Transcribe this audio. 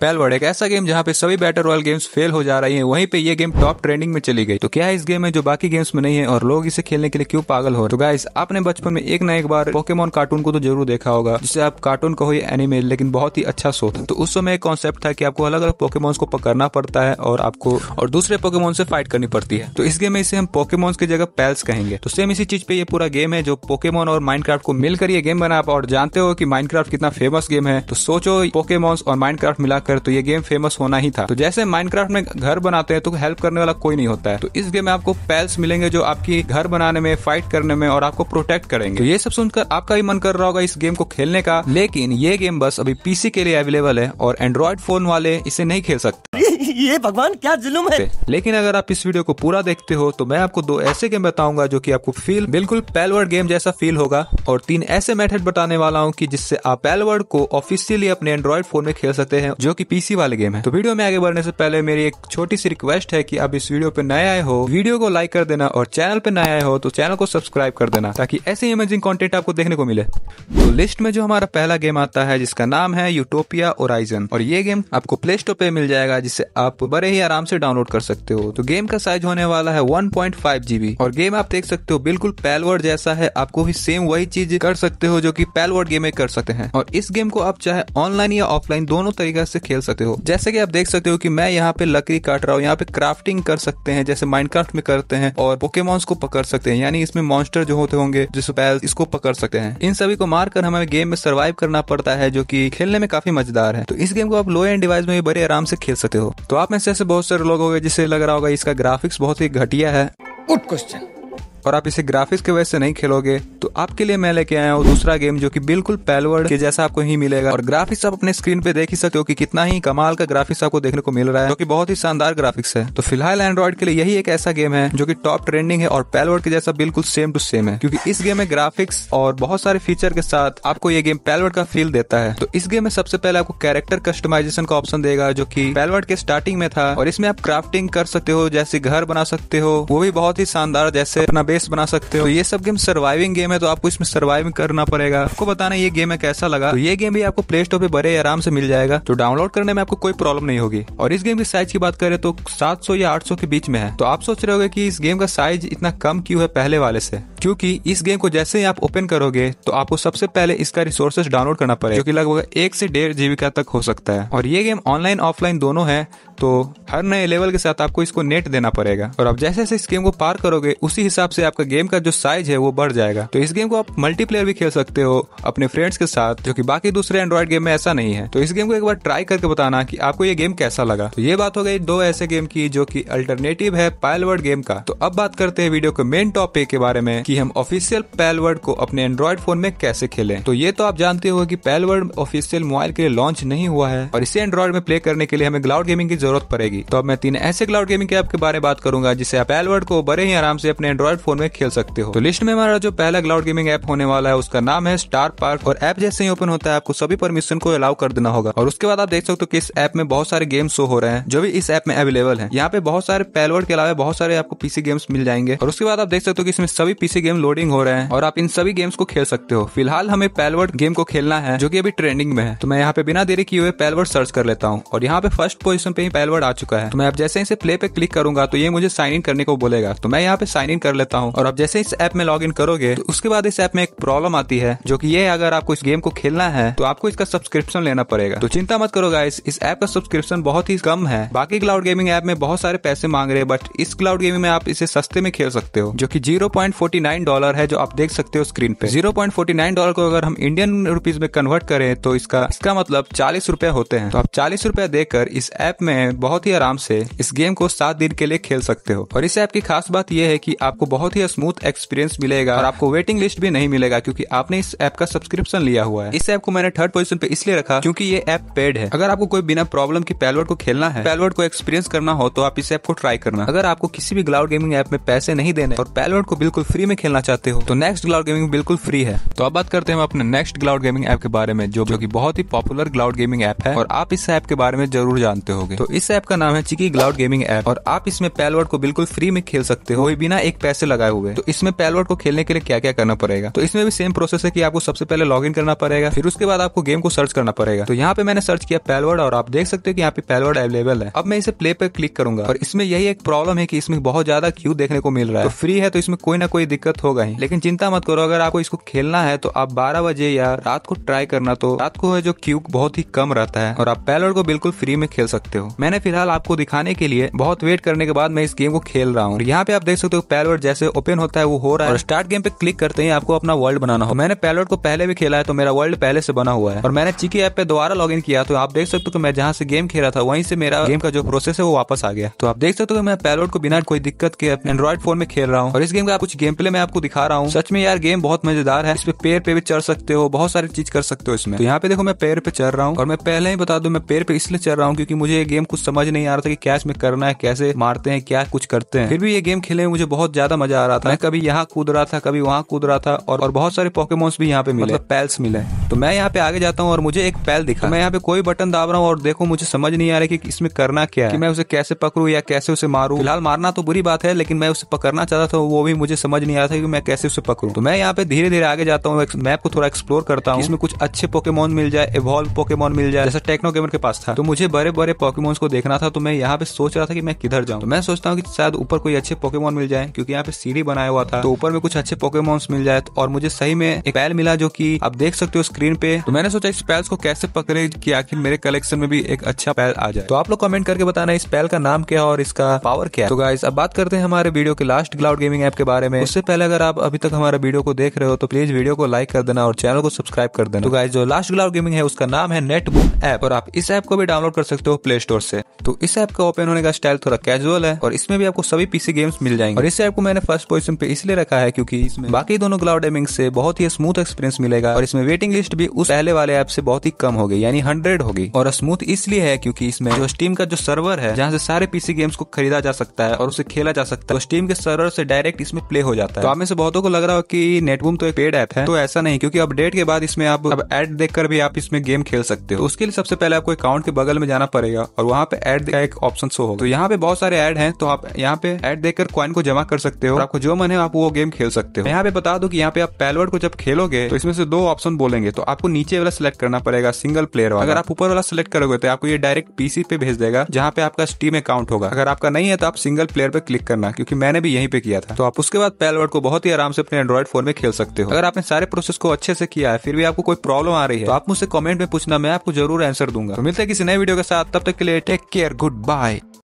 पेलवर्ड एक ऐसा गेम जहाँ पे सभी बैटर रॉयल गेम्स फेल हो जा रही है वहीं पे ये गेम टॉप ट्रेंडिंग में चली गई तो क्या इस गेम में जो बाकी गेम्स में नहीं है और लोग इसे खेलने के लिए क्यों पागल हो तो गाइस आपने बचपन में एक ना एक बार पोकेमोन कार्टून को तो जरूर देखा होगा जिसे आप कार्टून कहो या एनिमे लेकिन बहुत ही अच्छा शो था तो उस समय एक कॉन्सेप्ट था कि आपको अलग अलग पोकेमोन्स को पकड़ना पड़ता है और आपको और दूसरे पोकेमोन से फाइट करनी पड़ती है तो इस गेम में इसे हम पोकेमोन्स की जगह पैल्स कहेंगे तो सेम इसी चीज पे ये पूरा गेम है जो पोकेमोन और माइंड को मिलकर ये गेम बना आप और जानते हो कि माइंड कितना फेमस गेम है तो सोचो पोकेमोन्स और माइंड मिलाकर हैकर तो ये गेम फेमस होना ही था तो जैसे माइनक्राफ्ट में घर बनाते हैं तो हेल्प करने वाला कोई नहीं होता है तो इस गेम में आपको पैल्स मिलेंगे जो आपकी घर बनाने में फाइट करने में और आपको प्रोटेक्ट करेंगे तो ये सब सुनकर आपका भी मन कर रहा होगा इस गेम को खेलने का लेकिन ये गेम बस अभी पीसी के लिए अवेलेबल है और एंड्रॉइड फोन वाले इसे नहीं खेल सकते ये भगवान क्या जुलूम है लेकिन अगर आप इस वीडियो को पूरा देखते हो तो मैं आपको दो ऐसे गेम बताऊंगा जो कि आपको फील बिल्कुल पैलवर्ड गेम जैसा फील होगा और तीन ऐसे मेथड बताने वाला हूँ कि जिससे आप पैलवर्ड को ऑफिशियली अपने एंड्रॉइड फोन में खेल सकते हैं जो कि पीसी वाले गेम है तो वीडियो में आगे बढ़ने से पहले मेरी एक छोटी सी रिक्वेस्ट है कि आप इस वीडियो पे नए आए हो वीडियो को लाइक कर देना और चैनल पे नए आए हो तो चैनल को सब्सक्राइब कर देना ताकि ऐसे इमेजिंग कॉन्टेंट आपको देखने को मिले तो लिस्ट में जो हमारा पहला गेम आता है जिसका नाम है यूटोपिया ओराइजन और ये गेम आपको प्ले स्टोर पे मिल जाएगा जिसे आप बड़े ही आराम से डाउनलोड कर सकते हो तो गेम का साइज होने वाला है वन जीबी और गेम आप देख सकते हो बिल्कुल पैलवर्ड जैसा है आपको भी सेम वही चीज कर सकते हो जो की पैलवर्ड गेम में कर सकते हैं और इस गेम को आप चाहे ऑनलाइन या ऑफलाइन दोनों तरीका से खेल सकते हो जैसे कि आप देख सकते हो कि मैं यहाँ पे लकड़ी काट रहा हूँ यहाँ पे क्राफ्टिंग कर सकते हैं जैसे माइंड में करते हैं और पोकेमोन्स को पकड़ सकते हैं यानी इसमें मॉन्स्टर जो होते होंगे जिस इसको पकड़ सकते हैं इन सभी को मारकर हमें गेम में सर्वाइव करना पड़ता है जो की खेलने में काफी मजेदार है तो इस गेम को आप लो एंड डिवाइस में भी बड़े आराम से खेल सकते हो तो आप में से ऐसे बहुत सारे लोग हो जिसे लग रहा होगा इसका ग्राफिक्स बहुत ही घटिया है गुड क्वेश्चन और आप इसे ग्राफिक्स के वजह से नहीं खेलोगे तो आपके लिए मैं लेके आया हूँ दूसरा गेम जो कि बिल्कुल पैलवर्ड के जैसा आपको ही मिलेगा और ग्राफिक्स आप अपने स्क्रीन पे देख ही सकते हो कि कितना ही कमाल का ग्राफिक्स आपको देखने को मिल रहा है जो कि बहुत ही शानदार ग्राफिक्स है तो फिलहाल एंड्रॉइड के लिए यही एक ऐसा गेम है जो की टॉप ट्रेंडिंग है और पैलवर्ड के जैसा बिल्कुल सेम टू सेम है क्योंकि इस गेम में ग्राफिक्स और बहुत सारे फीचर के साथ आपको ये गेम पैलवर्ड का फील देता है तो इस गेम में सबसे पहले आपको कैरेक्टर कस्टमाइजेशन का ऑप्शन देगा जो की पैलवर्ड के स्टार्टिंग में था और इसमें आप क्राफ्टिंग कर सकते हो जैसे घर बना सकते हो वो भी बहुत ही शानदार जैसे अपना बेस बना सकते हो तो ये सब गेम सर्वाइविंग गेम है तो आपको इसमें सर्वाइविंग करना पड़ेगा आपको बताना ये गेम है कैसा लगा तो ये गेम भी आपको प्ले स्टोर पे बड़े आराम से मिल जाएगा तो डाउनलोड करने में आपको कोई प्रॉब्लम नहीं होगी और इस गेम की साइज की बात करें तो सात या आठ के बीच में है तो आप सोच रहे हो कि इस गेम का साइज इतना कम क्यूँ है पहले वाले से क्योंकि इस गेम को जैसे ही आप ओपन करोगे तो आपको सबसे पहले इसका रिसोर्सेस डाउनलोड करना पड़ेगा क्योंकि लगभग एक से डेढ़ जीबी का तक हो सकता है और ये गेम ऑनलाइन ऑफलाइन दोनों है तो हर नए लेवल के साथ आपको इसको नेट देना पड़ेगा और आप जैसे जैसे इस गेम को पार करोगे उसी हिसाब से जिससे आपका गेम का जो साइज है वो बढ़ जाएगा तो इस गेम को आप मल्टीप्लेयर भी खेल सकते हो अपने फ्रेंड्स के साथ जो कि बाकी दूसरे एंड्रॉइड गेम में ऐसा नहीं है तो इस गेम को एक बार ट्राई करके बताना कि आपको ये गेम कैसा लगा तो ये बात हो गई दो ऐसे गेम की जो की अल्टरनेटिव है पैलवर्ड गेम का तो अब बात करते हैं वीडियो के मेन टॉपिक के बारे में कि हम ऑफिशियल पैलवर्ड को अपने एंड्रॉइड फोन में कैसे खेलें तो ये तो आप जानते हो कि पैलवर्ड ऑफिशियल मोबाइल के लिए लॉन्च नहीं हुआ है और इसे एंड्रॉइड में प्ले करने के लिए हमें क्लाउड गेमिंग की जरूरत पड़ेगी तो अब मैं तीन ऐसे क्लाउड गेमिंग के ऐप के बारे में बात करूंगा जिससे आप पैलवर्ड को बड़े ही आराम से अपने एंड्रॉइड फोन में खेल सकते हो तो लिस्ट में हमारा जो पहला क्लाउड गेमिंग ऐप होने वाला है उसका नाम है स्टार पार्क और ऐप जैसे ही ओपन होता है आपको सभी परमिशन को अलाउ कर देना होगा और उसके बाद आप देख सकते हो कि इस ऐप में बहुत सारे गेम शो हो रहे हैं जो भी इस ऐप में अवेलेबल है यहाँ पे बहुत सारे पेलवर्ड के अलावा बहुत सारे आपको पीसी गेम्स मिल जाएंगे और उसके बाद आप देख सकते हो कि इसमें सभी पीसी गेम लोडिंग हो रहे हैं और आप इन सभी गेम्स को खेल सकते हो फिलहाल हमें पेलवर्ड गेम को खेलना है जो की अभी ट्रेंडिंग में है तो मैं यहाँ पे बिना देरी किए हुए पेलवर्ड सर्च कर लेता हूँ और यहाँ पे फर्स्ट पोजिशन पे ही पेलवर्ड आ चुका है तो मैं अब जैसे इसे प्ले पे क्लिक करूंगा तो ये मुझे साइन इन करने को बोलेगा तो मैं यहाँ पे साइन इन कर लेता हूँ हूँ और अब जैसे इस ऐप में लॉग इन करोगे तो उसके बाद इस ऐप में एक प्रॉब्लम आती है जो की ये अगर आपको इस गेम को खेलना है तो आपको इसका सब्सक्रिप्शन लेना पड़ेगा तो चिंता मत करो गाइस इस ऐप का सब्सक्रिप्शन बहुत ही कम है बाकी क्लाउड गेमिंग ऐप में बहुत सारे पैसे मांग रहे हैं बट इस क्लाउड गेमिंग में आप इसे सस्ते में खेल सकते हो जो कि 0.49 डॉलर है जो आप देख सकते हो स्क्रीन पे 0.49 डॉलर को अगर हम इंडियन रुपीज में कन्वर्ट करें तो इसका इसका मतलब चालीस रूपए होते हैं तो आप चालीस रूपए देकर इस ऐप में बहुत ही आराम से इस गेम को सात दिन के लिए खेल सकते हो और इस ऐप की खास बात यह है की आपको बहुत बहुत ही स्मूथ एक्सपीरियंस मिलेगा और आपको वेटिंग लिस्ट भी नहीं मिलेगा क्योंकि आपने इस ऐप का सब्सक्रिप्शन लिया हुआ है इस ऐप को मैंने थर्ड पोजीशन पे इसलिए रखा क्योंकि ये ऐप पेड है अगर आपको कोई बिना प्रॉब्लम की पैलवर्ड को खेलना है पैलवर्ड को एक्सपीरियंस करना हो तो आप इस ऐप को ट्राई करना अगर आपको किसी भी ग्लाउड गेमिंग ऐप में पैसे नहीं देने और पैलवर्ड को बिल्कुल फ्री में खेलना चाहते हो तो नेक्स्ट ग्लाउड गेमिंग बिल्कुल फ्री है तो अब बात करते हैं अपने नेक्स्ट ग्लाउड गेमिंग ऐप के बारे में जो की बहुत ही पॉपुलर ग्लाउड गेमिंग ऐप है और आप इस ऐप के बारे में जरूर जानते हो तो इस ऐप का नाम है चिकी ग्लाउड गेमिंग ऐप और आप इसमें पैलवर्ड को बिल्कुल फ्री में खेल सकते हो बिना एक पैसे लगा लगाए हुए तो इसमें पैलवर्ड को खेलने के लिए क्या क्या करना पड़ेगा तो इसमें भी सेम प्रोसेस है कि आपको सबसे पहले लॉग इन करना पड़ेगा फिर उसके बाद आपको गेम को सर्च करना पड़ेगा तो यहाँ पे मैंने सर्च किया पैलवर्ड और आप देख सकते हो कि यहाँ पे पैलवर्ड अवेलेबल है अब मैं इसे प्ले पर क्लिक करूंगा और इसमें यही एक प्रॉब्लम है की इसमें बहुत ज्यादा क्यू देखने को मिल रहा है तो फ्री है तो इसमें कोई ना कोई दिक्कत होगा ही लेकिन चिंता मत करो अगर आपको इसको खेलना है तो आप बारह बजे या रात को ट्राई करना तो रात को जो क्यू बहुत ही कम रहता है और आप पैलवर्ड को बिल्कुल फ्री में खेल सकते हो मैंने फिलहाल आपको दिखाने के लिए बहुत वेट करने के बाद मैं इस गेम को खेल रहा हूँ यहाँ पे आप देख सकते हो पैलवर्ड जैसे ओपन होता है वो हो रहा है और स्टार्ट गेम पे क्लिक करते ही आपको अपना वर्ल्ड बनाना हो मैंने पैलोट को पहले भी खेला है तो मेरा वर्ल्ड पहले से बना हुआ है और मैंने चिकी ऐप पे दोबारा लॉग किया तो आप देख सकते हो मैं जहाँ से गेम खेला था वहीं से मेरा गेम का जो प्रोसेस है वो वापस आ गया तो आप देख सकते हो मैं पैलोट को बिना कोई दिक्कत के एंड्रॉइड फोन में खेल रहा हूँ और इस गेम का कुछ गेम प्ले मैं आपको दिखा रहा हूँ सच में यार गेम बहुत मजेदार है इस पे पेड़ पे भी चढ़ सकते हो बहुत सारी चीज कर सकते हो इसमें तो यहाँ पे देखो मैं पेड़ पे चढ़ रहा हूँ और मैं पहले ही बता दू मैं पेड़ पे इसलिए चढ़ रहा हूँ क्योंकि मुझे ये गेम कुछ समझ नहीं आ रहा था कि कैश में करना है कैसे मारते हैं क्या कुछ करते हैं फिर भी ये गेम खेलने में मुझे बहुत ज्यादा मजा जा रहा था मैं कभी यहाँ कूद रहा था कभी वहाँ कूद रहा था और, और बहुत सारे पॉकेमोन्स भी यहाँ पे मिले मतलब पैल्स मिले तो मैं यहाँ पे आगे जाता हूँ और मुझे एक पैल दिखा तो मैं यहाँ पे कोई बटन दाब रहा हूँ और देखो मुझे समझ नहीं आ रहा की इसमें करना क्या है कि मैं उसे कैसे पकड़ू या कैसे उसे मारू फिलहाल मारना तो बुरी बात है लेकिन मैं उसे पकड़ना चाहता था वो भी मुझे समझ नहीं आ रहा था कि मैं कैसे उसे पकड़ू तो मैं यहाँ पे धीरे धीरे आगे जाता हूँ मैप को थोड़ा एक्सप्लोर करता हूँ इसमें कुछ अच्छे पोकेमोन मिल जाए इवॉल्व पोकेमोन मिल जाए जैसा टेक्नो गेमर के पास था तो मुझे बड़े बड़े पॉकेमोन्स को देखना था तो मैं यहाँ पे सोच रहा था कि मैं किधर जाऊँ तो मैं सोचता हूँ कि शायद ऊपर कोई अच्छे पोकेमोन मिल जाए क्योंकि यहाँ पे सीढ़ी बनाया हुआ था तो ऊपर में कुछ अच्छे पोकेमोन्स मिल जाए तो- और मुझे सही में एक पैल मिला जो की आप देख सकते हो स्क्रीन पे तो मैंने सोचा इस पैल्स को कैसे पकड़े की आखिर मेरे कलेक्शन में भी एक अच्छा पैल आ जाए तो आप लोग कमेंट करके बताना इस पैल का नाम क्या और इसका पावर क्या है तो गाइस अब बात करते हैं हमारे वीडियो के लास्ट क्लाउड गेमिंग ऐप के बारे में उससे पहले अगर आप अभी तक हमारे वीडियो को देख रहे हो तो प्लीज वीडियो को लाइक कर देना और चैनल को सब्सक्राइब कर देना तो गाइज जो लास्ट क्लाउड गेमिंग है उसका नाम है नेटबुक ऐप और आप इस ऐप को भी डाउनलोड कर सकते हो प्ले स्टोर से तो इस ऐप का ओपन होने का स्टाइल थोड़ा कैजुअल है और इसमें भी आपको सभी पीसी गेम्स मिल जाएंगे और इस ऐप को मैंने फर्स्ट पोजिशन पे इसलिए रखा है क्योंकि इसमें बाकी दोनों क्लाउड एमिंग से बहुत ही स्मूथ एक्सपीरियंस मिलेगा और इसमें वेटिंग लिस्ट भी उस पहले वाले ऐप से बहुत ही कम होगी यानी हंड्रेड होगी और स्मूथ इसलिए है क्योंकि इसमें जो स्टीम का जो सर्वर है जहाँ से सारे पीसी गेम्स को खरीदा जा सकता है और उसे खेला जा सकता है तो स्टीम के सर्वर से डायरेक्ट इसमें प्ले हो जाता है तो आप में से बहुतों को लग रहा हो कि नेटबूम तो एक पेड ऐप है तो ऐसा नहीं क्योंकि अपडेट के बाद इसमें आप अब एड देखकर भी आप इसमें गेम खेल सकते हो तो उसके लिए सबसे पहले आपको अकाउंट के बगल में जाना पड़ेगा और वहाँ पे एड का एक ऑप्शन शो होगा तो यहाँ पे बहुत सारे एड है तो आप यहाँ पे एड देखकर कॉइन को जमा कर सकते हो और आपको जो मन है आप वो गेम खेल सकते हो यहाँ पे बता दो कि यहाँ पे आप पैलवर्ड को जब खेलोगे तो इसमें से दो ऑप्शन बोलेंगे तो आपको नीचे वाला सिलेक्ट करना पड़ेगा सिंगल प्लेयर वाला अगर आप ऊपर वाला सिलेक्ट करोगे तो आपको ये डायरेक्ट पीसी पे भेज देगा जहाँ पे आपका स्टीम अकाउंट होगा अगर आपका नहीं है तो आप सिंगल प्लेयर पे क्लिक करना क्योंकि मैंने भी यहीं पे किया था तो आप उसके बाद पैलवर्ड को बहुत ही आराम से अपने एंड्रॉइड फोन में खेल सकते हो अगर आपने सारे प्रोसेस को अच्छे से किया है फिर भी आपको कोई प्रॉब्लम आ रही है तो आप मुझसे कमेंट में पूछना मैं आपको जरूर आंसर दूंगा तो मिलते किसी नए वीडियो के साथ तब तक के लिए टेक केयर गुड बाय